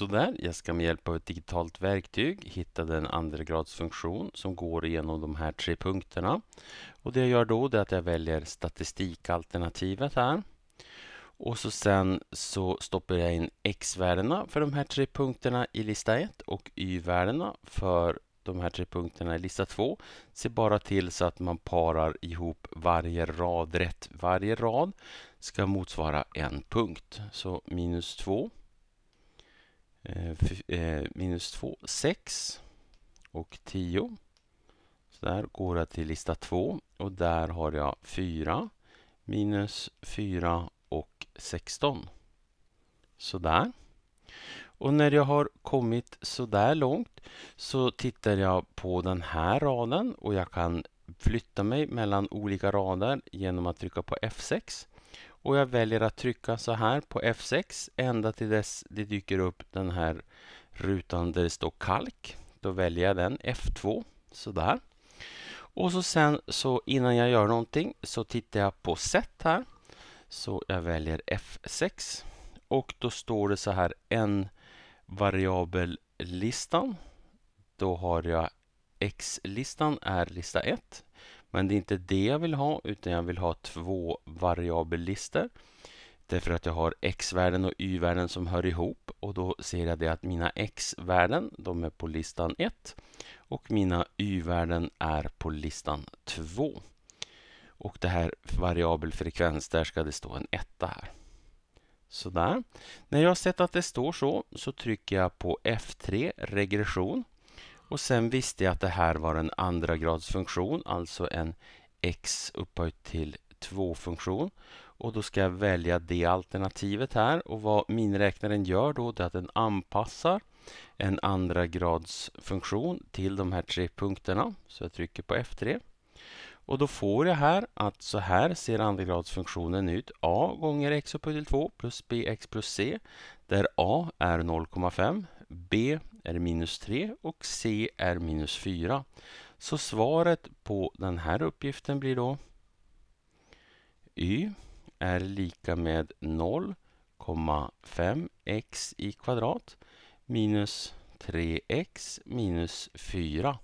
Sådär, jag ska med hjälp av ett digitalt verktyg hitta den andragradsfunktion som går igenom de här tre punkterna. Och det jag gör då är att jag väljer statistikalternativet här. Och så sen så stoppar jag in x-värdena för de här tre punkterna i lista 1 och y-värdena för de här tre punkterna i lista 2. Se bara till så att man parar ihop varje rad rätt. Varje rad ska motsvara en punkt. Så minus 2 Eh, eh, minus 2, 6 och 10. Så där går jag till lista 2 och där har jag 4 minus 4 och 16. Sådär. Och när jag har kommit så där långt så tittar jag på den här raden och jag kan flytta mig mellan olika rader genom att trycka på F6 och jag väljer att trycka så här på F6 ända till dess det dyker upp den här rutan där det står kalk. Då väljer jag den, F2, sådär. Och så sen så innan jag gör någonting så tittar jag på Sätt. här. Så jag väljer F6 och då står det så här en variabellistan. Då har jag X-listan är lista 1 men det är inte det jag vill ha utan jag vill ha två variabellistor. Därför att jag har x-värden och y-värden som hör ihop och då ser jag det att mina x-värden de är på listan 1 och mina y-värden är på listan 2. Och det här variabelfrekvens, där ska det stå en etta här. Sådär. När jag har sett att det står så, så trycker jag på F3, regression. Och sen visste jag att det här var en andra grads funktion, alltså en x upphöjt till 2-funktion. Och då ska jag välja det alternativet här och vad miniräknaren gör då är att den anpassar en andra grads funktion till de här tre punkterna. Så jag trycker på F3. Och då får jag här att så här ser andragradsfunktionen ut. a gånger x upphöjt till 2 plus bx plus c där a är 0,5 b är minus 3 och C är minus 4. Så svaret på den här uppgiften blir då Y är lika med 0,5x i kvadrat minus 3x minus 4.